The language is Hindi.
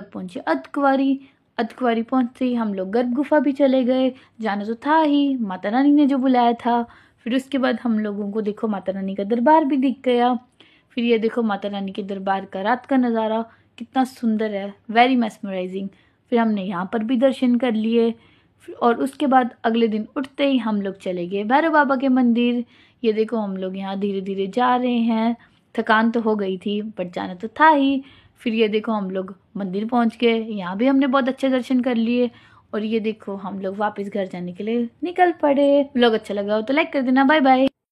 तक पहुँचे अधकुंवारी अधकुंवारी पहुँचते ही हम लोग गर्भ गुफा भी चले गए जाना तो था ही माता रानी ने जो बुलाया था फिर उसके बाद हम लोगों को देखो माता रानी का दरबार भी दिख गया फिर ये देखो माता रानी के दरबार का रात का नज़ारा कितना सुंदर है वेरी मेसमराइजिंग फिर हमने यहाँ पर भी दर्शन कर लिए और उसके बाद अगले दिन उठते ही हम लोग चले गए भैरव बाबा के मंदिर ये देखो हम लोग यहाँ धीरे धीरे जा रहे हैं थकान तो हो गई थी बट जाना तो था ही फिर ये देखो हम लोग मंदिर पहुंच गए यहाँ भी हमने बहुत अच्छे दर्शन कर लिए और ये देखो हम लोग वापस घर जाने के लिए निकल पड़े लोग अच्छा लगा हो तो लाइक कर देना बाय बाय